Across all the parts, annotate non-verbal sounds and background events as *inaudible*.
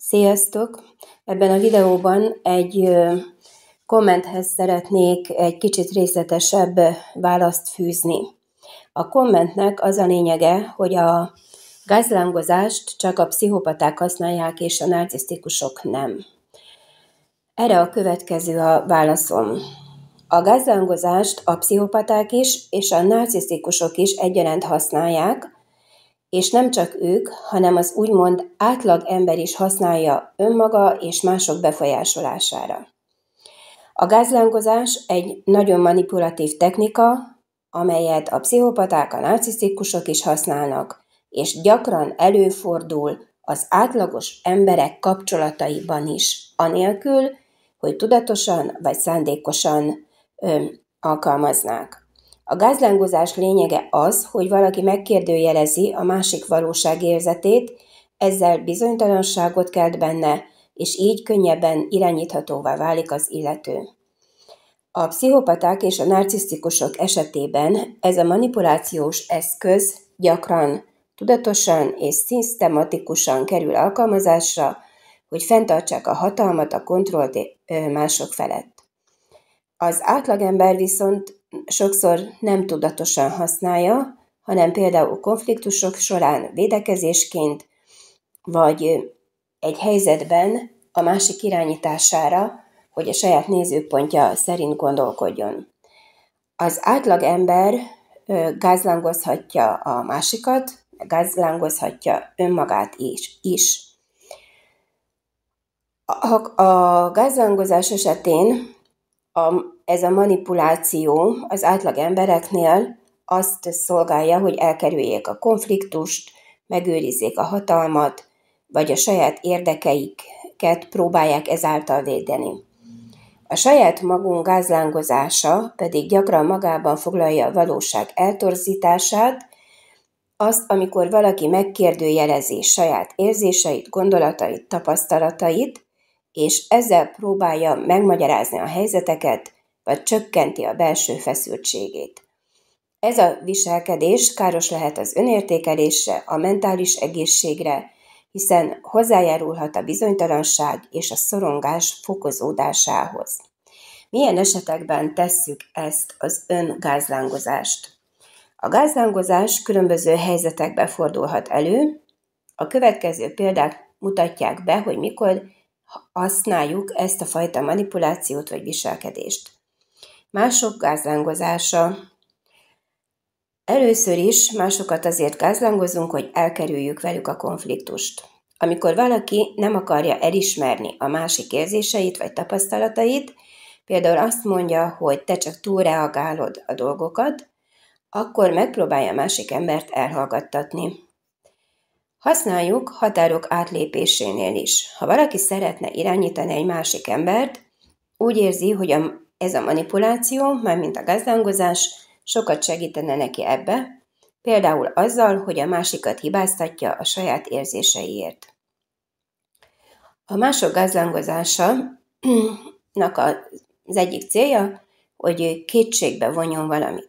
Sziasztok! Ebben a videóban egy kommenthez szeretnék egy kicsit részletesebb választ fűzni. A kommentnek az a lényege, hogy a gázlángozást csak a pszichopaták használják, és a narcisztikusok nem. Erre a következő a válaszom. A gázlángozást a pszichopaták is, és a narcisztikusok is egyaránt használják, és nem csak ők, hanem az úgymond átlag ember is használja önmaga és mások befolyásolására. A gázlángozás egy nagyon manipulatív technika, amelyet a pszichopaták, a narcisztikusok is használnak, és gyakran előfordul az átlagos emberek kapcsolataiban is, anélkül, hogy tudatosan vagy szándékosan ö, alkalmaznák. A gázlángozás lényege az, hogy valaki megkérdőjelezi a másik valóságérzetét, ezzel bizonytalanságot kelt benne, és így könnyebben irányíthatóvá válik az illető. A pszichopaták és a narcisztikusok esetében ez a manipulációs eszköz gyakran, tudatosan és szisztematikusan kerül alkalmazásra, hogy fenntartsák a hatalmat, a kontrollt mások felett. Az átlagember viszont sokszor nem tudatosan használja, hanem például konfliktusok során védekezésként, vagy egy helyzetben a másik irányítására, hogy a saját nézőpontja szerint gondolkodjon. Az átlag ember gázlángozhatja a másikat, gázlángozhatja önmagát is. is. A, a gázlángozás esetén a, ez a manipuláció az átlag embereknél azt szolgálja, hogy elkerüljék a konfliktust, megőrizzék a hatalmat, vagy a saját érdekeiket próbálják ezáltal védeni. A saját magunk gázlángozása pedig gyakran magában foglalja a valóság eltorzítását, azt, amikor valaki megkérdőjelezi saját érzéseit, gondolatait, tapasztalatait, és ezzel próbálja megmagyarázni a helyzeteket, vagy csökkenti a belső feszültségét. Ez a viselkedés káros lehet az önértékelésre, a mentális egészségre, hiszen hozzájárulhat a bizonytalanság és a szorongás fokozódásához. Milyen esetekben tesszük ezt az öngázlángozást? A gázlángozás különböző helyzetekbe fordulhat elő. A következő példák mutatják be, hogy mikor használjuk ezt a fajta manipulációt vagy viselkedést. Mások gázlángozása. Először is másokat azért gázlángozunk, hogy elkerüljük velük a konfliktust. Amikor valaki nem akarja elismerni a másik érzéseit vagy tapasztalatait, például azt mondja, hogy te csak túlreagálod a dolgokat, akkor megpróbálja a másik embert elhallgattatni. Használjuk határok átlépésénél is. Ha valaki szeretne irányítani egy másik embert, úgy érzi, hogy ez a manipuláció, mármint a gazdangozás, sokat segítene neki ebbe, például azzal, hogy a másikat hibáztatja a saját érzéseiért. A mások gazdangozásának az egyik célja, hogy kétségbe vonjon valamit.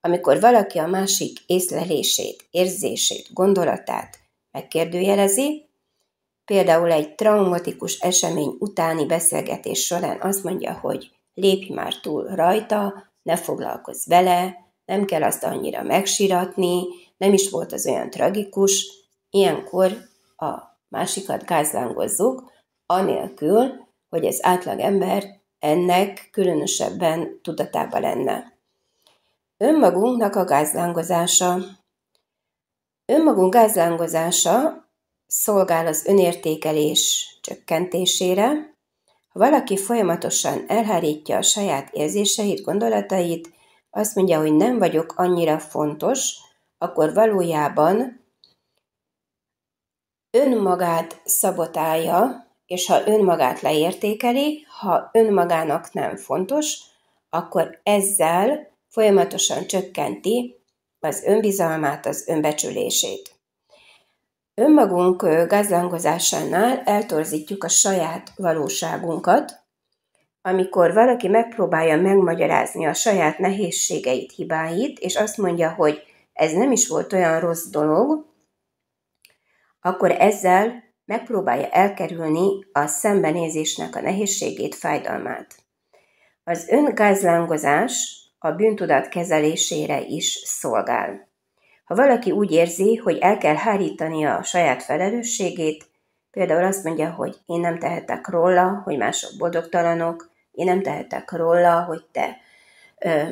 Amikor valaki a másik észlelését, érzését, gondolatát megkérdőjelezi, például egy traumatikus esemény utáni beszélgetés során azt mondja, hogy lépj már túl rajta, ne foglalkozz vele, nem kell azt annyira megsiratni, nem is volt az olyan tragikus, ilyenkor a másikat gázlángozzuk, anélkül, hogy az átlagember ennek különösebben tudatába lenne. Önmagunknak a gázlángozása Önmagunk gázlángozása szolgál az önértékelés csökkentésére. Ha valaki folyamatosan elhárítja a saját érzéseit, gondolatait, azt mondja, hogy nem vagyok annyira fontos, akkor valójában önmagát szabotálja, és ha önmagát leértékeli, ha önmagának nem fontos, akkor ezzel folyamatosan csökkenti az önbizalmát, az önbecsülését. Önmagunk gazdangozásánál eltorzítjuk a saját valóságunkat, amikor valaki megpróbálja megmagyarázni a saját nehézségeit, hibáit, és azt mondja, hogy ez nem is volt olyan rossz dolog, akkor ezzel megpróbálja elkerülni a szembenézésnek a nehézségét, fájdalmát. Az öngázlángozás a bűntudat kezelésére is szolgál. Ha valaki úgy érzi, hogy el kell hárítania a saját felelősségét, például azt mondja, hogy én nem tehetek róla, hogy mások boldogtalanok, én nem tehetek róla, hogy te ö,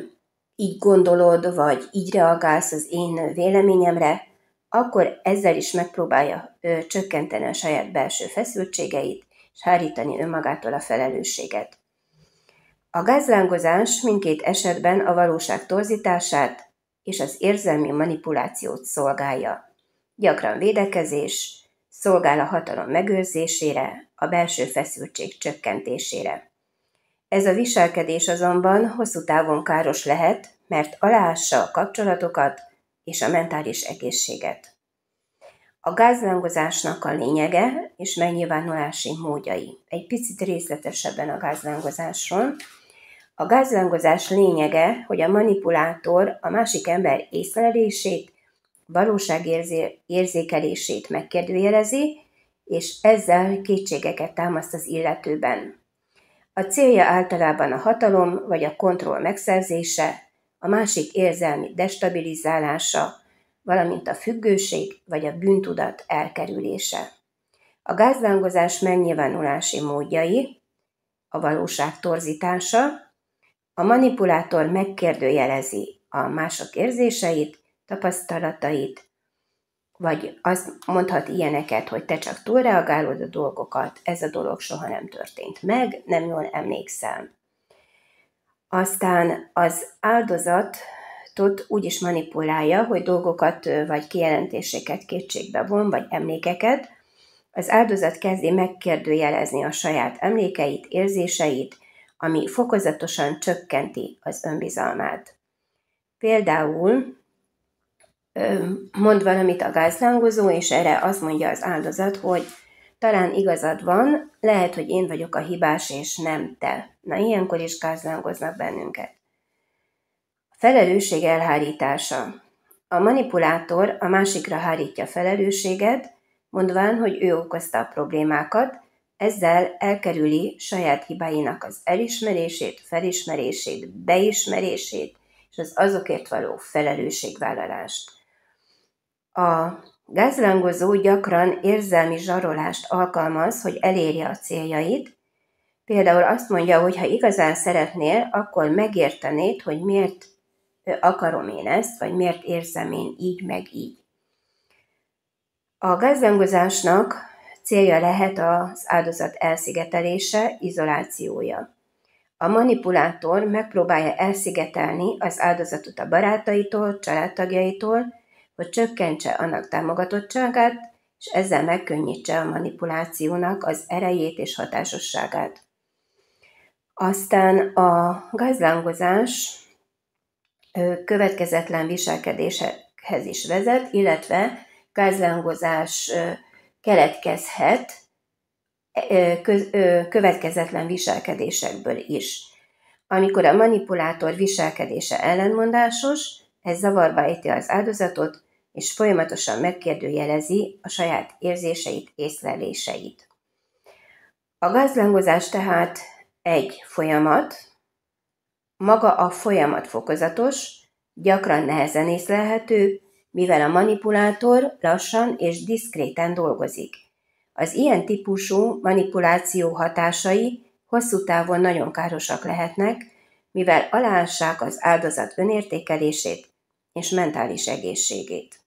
így gondolod, vagy így reagálsz az én véleményemre, akkor ezzel is megpróbálja ö, csökkenteni a saját belső feszültségeit, és hárítani önmagától a felelősséget. A gázlángozás mindkét esetben a valóság torzítását és az érzelmi manipulációt szolgálja. Gyakran védekezés, szolgál a hatalom megőrzésére, a belső feszültség csökkentésére. Ez a viselkedés azonban hosszú távon káros lehet, mert aláássa a kapcsolatokat és a mentális egészséget. A gázlángozásnak a lényege és megnyilvánulási módjai. Egy picit részletesebben a gázlángozásról. A gázlangozás lényege, hogy a manipulátor a másik ember észlelését, valóságérzékelését megkérdőjelezi, és ezzel kétségeket támaszt az illetőben. A célja általában a hatalom vagy a kontroll megszerzése, a másik érzelmi destabilizálása, valamint a függőség vagy a bűntudat elkerülése. A gázlángozás megnyilvánulási módjai, a valóság torzítása, a manipulátor megkérdőjelezi a mások érzéseit, tapasztalatait, vagy azt mondhat ilyeneket, hogy te csak túlreagálod a dolgokat, ez a dolog soha nem történt meg, nem jól emlékszem. Aztán az tud úgy is manipulálja, hogy dolgokat vagy kijelentéseket kétségbe von, vagy emlékeket. Az áldozat kezdi megkérdőjelezni a saját emlékeit, érzéseit, ami fokozatosan csökkenti az önbizalmát. Például mond valamit a gázlángozó, és erre azt mondja az áldozat, hogy talán igazad van, lehet, hogy én vagyok a hibás, és nem te. Na, ilyenkor is gázlángoznak bennünket. Felelősség elhárítása. A manipulátor a másikra hárítja felelősséget, mondván, hogy ő okozta a problémákat, ezzel elkerüli saját hibáinak az elismerését, felismerését, beismerését és az azokért való felelősségvállalást. A gázlángozó gyakran érzelmi zsarolást alkalmaz, hogy elérje a céljait. Például azt mondja, hogy ha igazán szeretnél, akkor megértenéd, hogy miért akarom én ezt, vagy miért érzem én így meg így. A gázlangozásnak Célja lehet az áldozat elszigetelése, izolációja. A manipulátor megpróbálja elszigetelni az áldozatot a barátaitól, családtagjaitól, hogy csökkentse annak támogatottságát, és ezzel megkönnyítse a manipulációnak az erejét és hatásosságát. Aztán a gazlangozás következetlen viselkedésekhez is vezet, illetve gazlangozás keletkezhet e, következetlen viselkedésekből is. Amikor a manipulátor viselkedése ellenmondásos, ez zavarba ejti az áldozatot, és folyamatosan megkérdőjelezi a saját érzéseit, észleléseit. A gazlangozás tehát egy folyamat, maga a folyamat fokozatos, gyakran nehezen észlelhető, mivel a manipulátor lassan és diszkréten dolgozik. Az ilyen típusú manipuláció hatásai hosszú távon nagyon károsak lehetnek, mivel aláássák az áldozat önértékelését és mentális egészségét.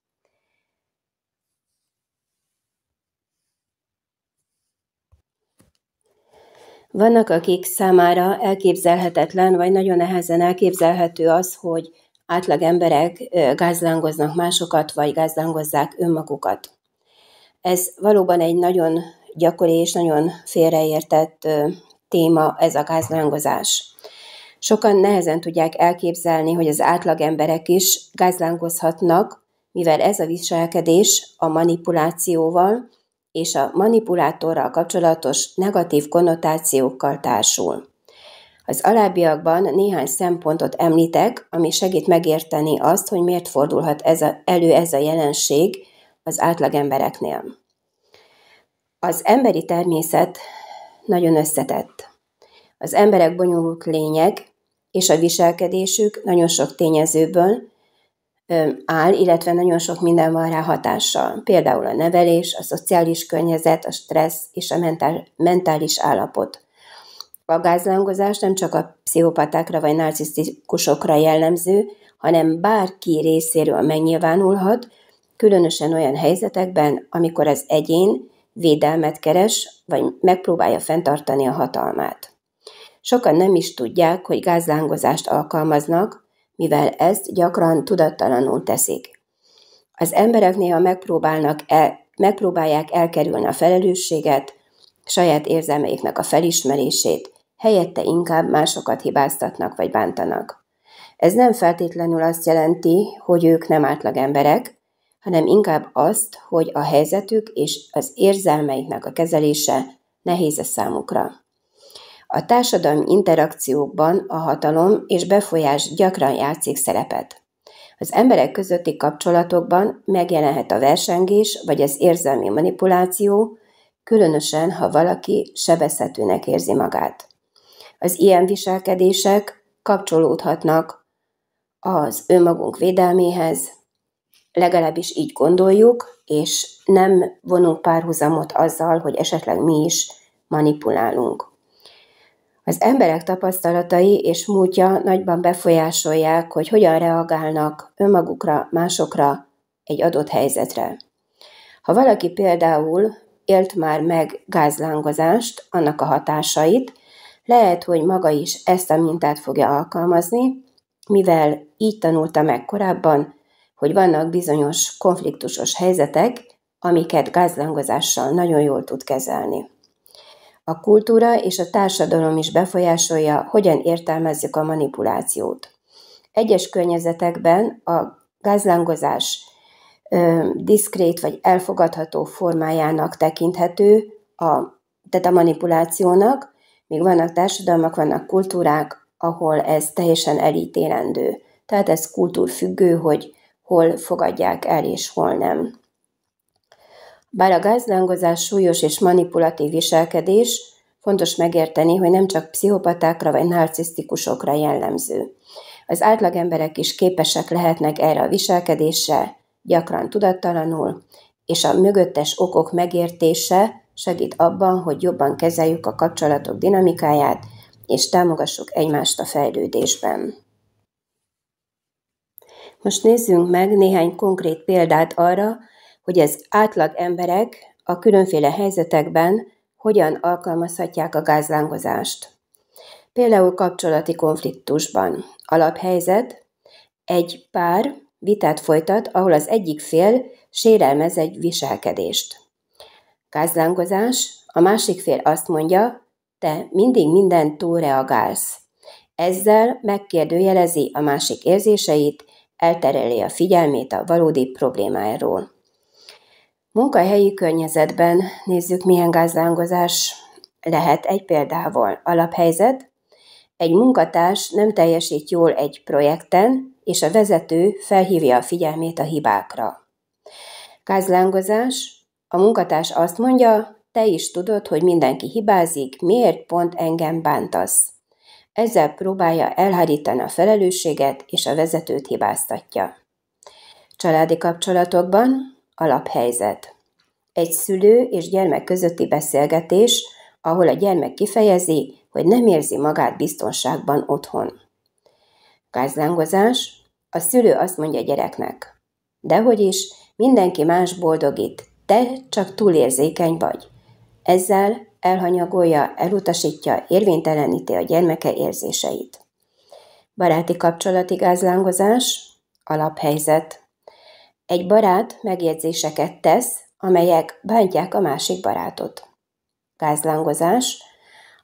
Vannak, akik számára elképzelhetetlen, vagy nagyon nehezen elképzelhető az, hogy átlag emberek gázlángoznak másokat, vagy gázlángozzák önmagukat. Ez valóban egy nagyon gyakori és nagyon félreértett téma, ez a gázlángozás. Sokan nehezen tudják elképzelni, hogy az átlagemberek is gázlángozhatnak, mivel ez a viselkedés a manipulációval és a manipulátorral kapcsolatos negatív konnotációkkal társul. Az alábbiakban néhány szempontot említek, ami segít megérteni azt, hogy miért fordulhat ez a, elő ez a jelenség az átlagembereknél. Az emberi természet nagyon összetett. Az emberek bonyolult lények, és a viselkedésük nagyon sok tényezőből áll, illetve nagyon sok minden van rá hatással. Például a nevelés, a szociális környezet, a stressz és a mentális állapot – a gázlángozás nem csak a pszichopatákra vagy narcisztikusokra jellemző, hanem bárki részéről megnyilvánulhat, különösen olyan helyzetekben, amikor az egyén védelmet keres, vagy megpróbálja fenntartani a hatalmát. Sokan nem is tudják, hogy gázlángozást alkalmaznak, mivel ezt gyakran tudattalanul teszik. Az emberek néha megpróbálnak el, megpróbálják elkerülni a felelősséget, saját érzelmeiknek a felismerését, helyette inkább másokat hibáztatnak vagy bántanak. Ez nem feltétlenül azt jelenti, hogy ők nem átlag emberek, hanem inkább azt, hogy a helyzetük és az érzelmeiknek a kezelése nehéz a számukra. A társadalmi interakciókban a hatalom és befolyás gyakran játszik szerepet. Az emberek közötti kapcsolatokban megjelenhet a versengés vagy az érzelmi manipuláció, különösen ha valaki sebezhetőnek érzi magát. Az ilyen viselkedések kapcsolódhatnak az önmagunk védelméhez, legalábbis így gondoljuk, és nem vonunk párhuzamot azzal, hogy esetleg mi is manipulálunk. Az emberek tapasztalatai és múltja nagyban befolyásolják, hogy hogyan reagálnak önmagukra, másokra, egy adott helyzetre. Ha valaki például élt már meg gázlángozást, annak a hatásait, lehet, hogy maga is ezt a mintát fogja alkalmazni, mivel így tanulta meg korábban, hogy vannak bizonyos konfliktusos helyzetek, amiket gázlangozással nagyon jól tud kezelni. A kultúra és a társadalom is befolyásolja, hogyan értelmezzük a manipulációt. Egyes környezetekben a gázlangozás ö, diszkrét vagy elfogadható formájának tekinthető, a, tehát a manipulációnak, még vannak társadalmak, vannak kultúrák, ahol ez teljesen elítélendő. Tehát ez kultúrfüggő, hogy hol fogadják el és hol nem. Bár a gázlángozás súlyos és manipulatív viselkedés, fontos megérteni, hogy nem csak pszichopatákra vagy narcisztikusokra jellemző. Az átlagemberek is képesek lehetnek erre a viselkedésre, gyakran tudattalanul, és a mögöttes okok megértése segít abban, hogy jobban kezeljük a kapcsolatok dinamikáját, és támogassuk egymást a fejlődésben. Most nézzünk meg néhány konkrét példát arra, hogy az átlag emberek a különféle helyzetekben hogyan alkalmazhatják a gázlángozást. Például kapcsolati konfliktusban. Alaphelyzet, egy pár vitát folytat, ahol az egyik fél sérelmez egy viselkedést. Gázlángozás, a másik fél azt mondja, te mindig minden túl reagálsz. Ezzel megkérdőjelezi a másik érzéseit, eltereli a figyelmét a valódi problémáról. Munkahelyi környezetben nézzük, milyen gázlángozás lehet egy példával. Alaphelyzet. Egy munkatárs nem teljesít jól egy projekten, és a vezető felhívja a figyelmét a hibákra. Gázlángozás. A munkatárs azt mondja, te is tudod, hogy mindenki hibázik, miért pont engem bántasz. Ezzel próbálja elhárítani a felelősséget, és a vezetőt hibáztatja. Családi kapcsolatokban alaphelyzet. Egy szülő és gyermek közötti beszélgetés, ahol a gyermek kifejezi, hogy nem érzi magát biztonságban otthon. Gázlángozás. A szülő azt mondja gyereknek. Dehogy is, mindenki más boldog itt, te csak túlérzékeny vagy. Ezzel elhanyagolja, elutasítja, érvényteleníti a gyermeke érzéseit. Baráti kapcsolati gázlángozás, alaphelyzet. Egy barát megjegyzéseket tesz, amelyek bántják a másik barátot. Gázlángozás.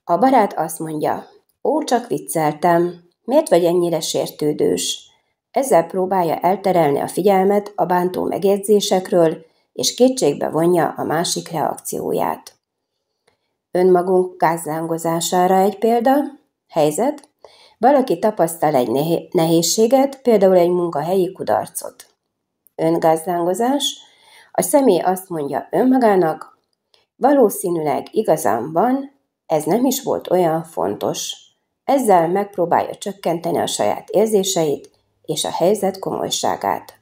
A barát azt mondja, ó, csak vicceltem, miért vagy ennyire sértődős? Ezzel próbálja elterelni a figyelmet a bántó megjegyzésekről, és kétségbe vonja a másik reakcióját. Önmagunk gázlángozására egy példa, helyzet, valaki tapasztal egy nehézséget, például egy munkahelyi kudarcot. Öngázlángozás, a személy azt mondja önmagának, valószínűleg igazán van, ez nem is volt olyan fontos. Ezzel megpróbálja csökkenteni a saját érzéseit és a helyzet komolyságát.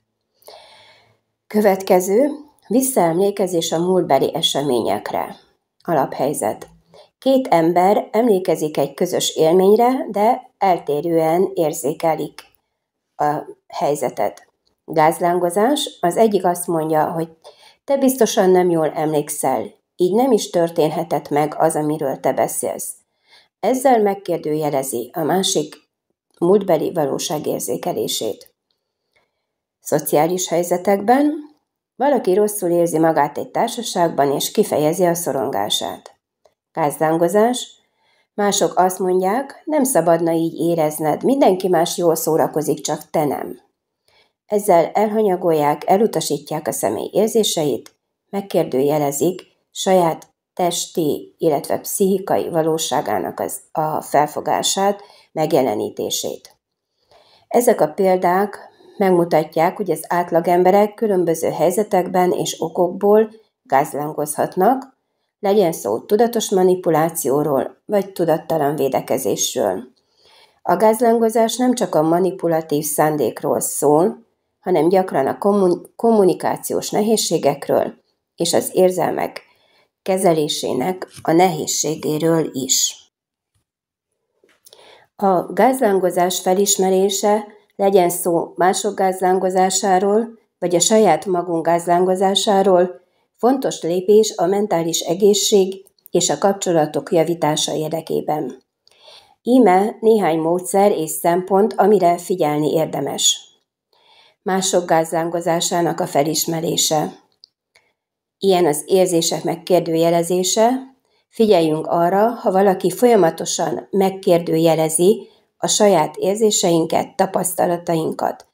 Következő, Visszaemlékezés a múltbeli eseményekre. Alaphelyzet. Két ember emlékezik egy közös élményre, de eltérően érzékelik a helyzetet. Gázlángozás. Az egyik azt mondja, hogy te biztosan nem jól emlékszel, így nem is történhetett meg az, amiről te beszélsz. Ezzel megkérdőjelezi a másik múltbeli valóságérzékelését. Szociális helyzetekben valaki rosszul érzi magát egy társaságban, és kifejezi a szorongását. Kázdángozás. Mások azt mondják, nem szabadna így érezned, mindenki más jól szórakozik, csak te nem. Ezzel elhanyagolják, elutasítják a személy érzéseit, megkérdőjelezik saját testi, illetve pszichikai valóságának az, a felfogását, megjelenítését. Ezek a példák megmutatják, hogy az átlagemberek különböző helyzetekben és okokból gázlangozhatnak, legyen szó tudatos manipulációról vagy tudattalan védekezésről. A gázlangozás nem csak a manipulatív szándékról szól, hanem gyakran a kommunikációs nehézségekről és az érzelmek kezelésének a nehézségéről is. A gázlángozás felismerése legyen szó mások gázlángozásáról, vagy a saját magunk gázlángozásáról, fontos lépés a mentális egészség és a kapcsolatok javítása érdekében. Íme néhány módszer és szempont, amire figyelni érdemes. Mások gázlángozásának a felismerése. Ilyen az érzések megkérdőjelezése. Figyeljünk arra, ha valaki folyamatosan megkérdőjelezi a saját érzéseinket, tapasztalatainkat.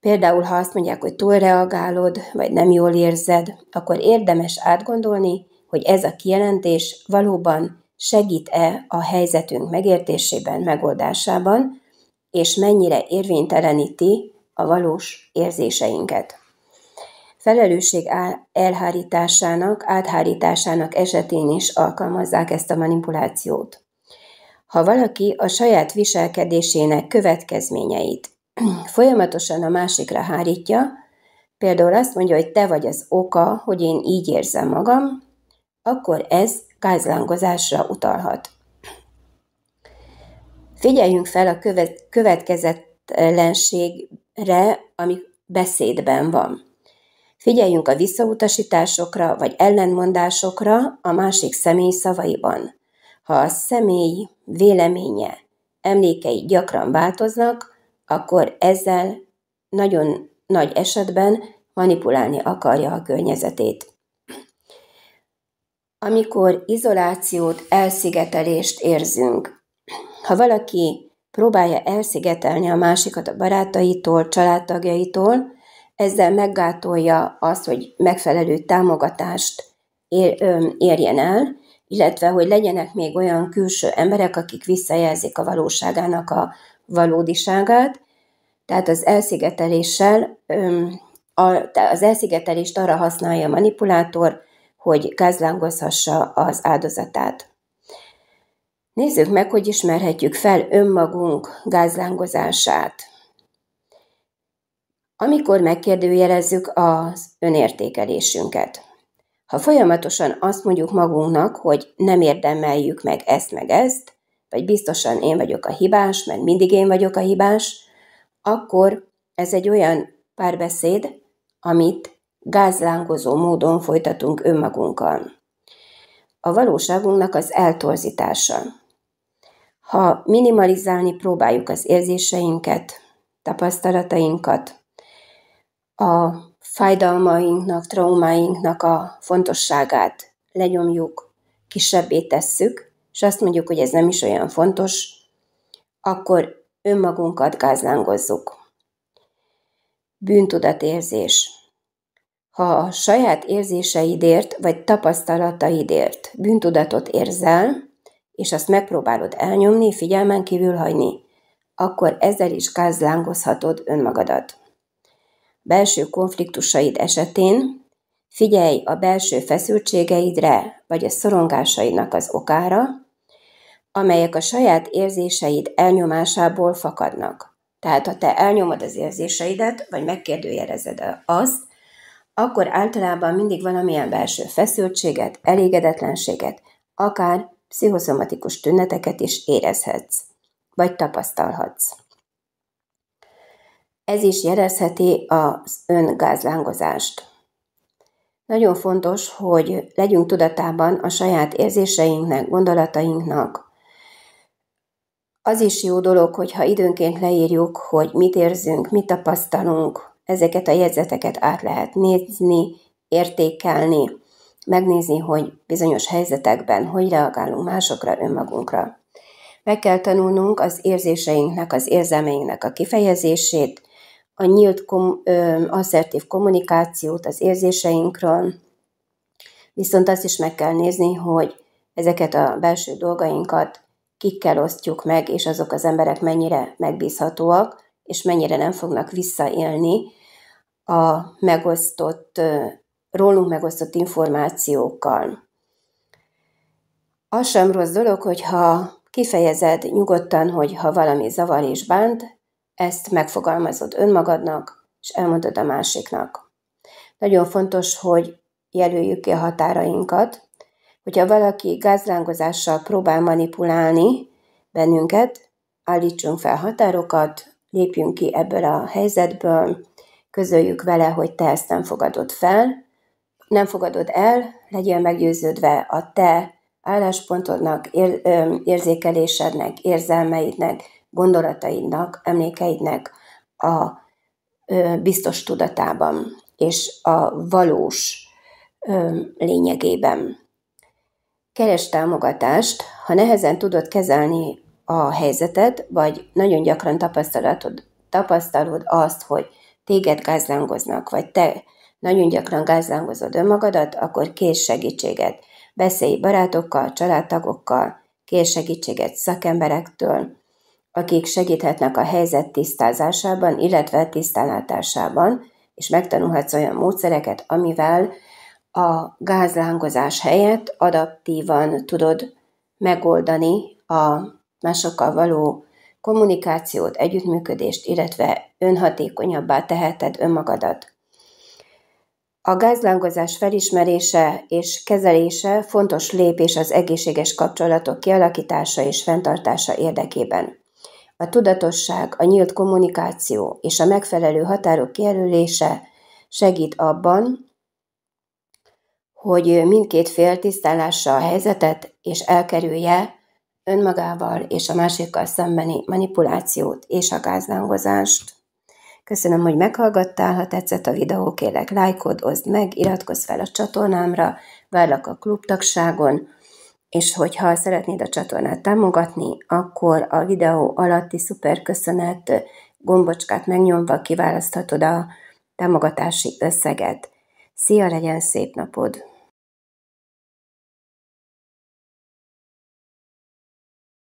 Például, ha azt mondják, hogy túlreagálod, vagy nem jól érzed, akkor érdemes átgondolni, hogy ez a kijelentés valóban segít-e a helyzetünk megértésében, megoldásában, és mennyire érvényteleníti a valós érzéseinket. Felelősség elhárításának, áthárításának esetén is alkalmazzák ezt a manipulációt ha valaki a saját viselkedésének következményeit *clears throat* folyamatosan a másikra hárítja, például azt mondja, hogy te vagy az oka, hogy én így érzem magam, akkor ez gázlángozásra utalhat. Figyeljünk fel a követ- következetlenségre, ami beszédben van. Figyeljünk a visszautasításokra vagy ellenmondásokra a másik személy szavaiban. Ha a személy véleménye, emlékei gyakran változnak, akkor ezzel nagyon nagy esetben manipulálni akarja a környezetét. Amikor izolációt, elszigetelést érzünk, ha valaki próbálja elszigetelni a másikat a barátaitól, családtagjaitól, ezzel meggátolja azt, hogy megfelelő támogatást érjen el, illetve hogy legyenek még olyan külső emberek, akik visszajelzik a valóságának a valódiságát. Tehát az elszigeteléssel, az elszigetelést arra használja a manipulátor, hogy gázlángozhassa az áldozatát. Nézzük meg, hogy ismerhetjük fel önmagunk gázlángozását. Amikor megkérdőjelezzük az önértékelésünket. Ha folyamatosan azt mondjuk magunknak, hogy nem érdemeljük meg ezt meg ezt, vagy biztosan én vagyok a hibás, mert mindig én vagyok a hibás, akkor ez egy olyan párbeszéd, amit gázlángozó módon folytatunk önmagunkkal. A valóságunknak az eltorzítása. Ha minimalizálni próbáljuk az érzéseinket, tapasztalatainkat, a fájdalmainknak, traumáinknak a fontosságát lenyomjuk, kisebbé tesszük, és azt mondjuk, hogy ez nem is olyan fontos, akkor önmagunkat gázlángozzuk. Bűntudatérzés. Ha a saját érzéseidért vagy tapasztalataidért bűntudatot érzel, és azt megpróbálod elnyomni, figyelmen kívül hagyni, akkor ezzel is gázlángozhatod önmagadat belső konfliktusaid esetén figyelj a belső feszültségeidre vagy a szorongásainak az okára, amelyek a saját érzéseid elnyomásából fakadnak. Tehát ha te elnyomod az érzéseidet, vagy megkérdőjelezed azt, akkor általában mindig valamilyen belső feszültséget, elégedetlenséget, akár pszichoszomatikus tüneteket is érezhetsz, vagy tapasztalhatsz. Ez is jelezheti az öngázlángozást. Nagyon fontos, hogy legyünk tudatában a saját érzéseinknek, gondolatainknak. Az is jó dolog, hogyha időnként leírjuk, hogy mit érzünk, mit tapasztalunk, ezeket a jegyzeteket át lehet nézni, értékelni, megnézni, hogy bizonyos helyzetekben hogy reagálunk másokra, önmagunkra. Meg kell tanulnunk az érzéseinknek, az érzelmeinknek a kifejezését, a nyílt kom, ö, asszertív kommunikációt az érzéseinkről, viszont azt is meg kell nézni, hogy ezeket a belső dolgainkat kikkel osztjuk meg, és azok az emberek mennyire megbízhatóak, és mennyire nem fognak visszaélni a megosztott, rólunk megosztott információkkal. Az sem rossz dolog, hogyha kifejezed nyugodtan, hogy ha valami zavar és bánt, ezt megfogalmazod önmagadnak, és elmondod a másiknak. Nagyon fontos, hogy jelöljük ki a határainkat. Hogyha valaki gázlángozással próbál manipulálni bennünket, állítsunk fel határokat, lépjünk ki ebből a helyzetből, közöljük vele, hogy te ezt nem fogadod fel, nem fogadod el, legyél meggyőződve a te álláspontodnak, érzékelésednek, érzelmeidnek, gondolataidnak, emlékeidnek a biztos tudatában és a valós lényegében. Keres támogatást, ha nehezen tudod kezelni a helyzetet, vagy nagyon gyakran tapasztalod, tapasztalod azt, hogy téged gázlángoznak, vagy te nagyon gyakran gázlángozod önmagadat, akkor kér segítséget. Beszélj barátokkal, családtagokkal, kér segítséget szakemberektől, akik segíthetnek a helyzet tisztázásában, illetve tisztánlátásában, és megtanulhatsz olyan módszereket, amivel a gázlángozás helyett adaptívan tudod megoldani a másokkal való kommunikációt, együttműködést, illetve önhatékonyabbá teheted önmagadat. A gázlángozás felismerése és kezelése fontos lépés az egészséges kapcsolatok kialakítása és fenntartása érdekében. A tudatosság, a nyílt kommunikáció és a megfelelő határok kijelölése segít abban, hogy mindkét fél tisztálása a helyzetet és elkerülje önmagával és a másikkal szembeni manipulációt és a gázlángozást. Köszönöm, hogy meghallgattál, ha tetszett a videó, kérlek lájkod, oszd meg, iratkozz fel a csatornámra, várlak a klubtagságon, és hogyha szeretnéd a csatornát támogatni, akkor a videó alatti szuper köszönet gombocskát megnyomva kiválaszthatod a támogatási összeget. Szia, legyen szép napod!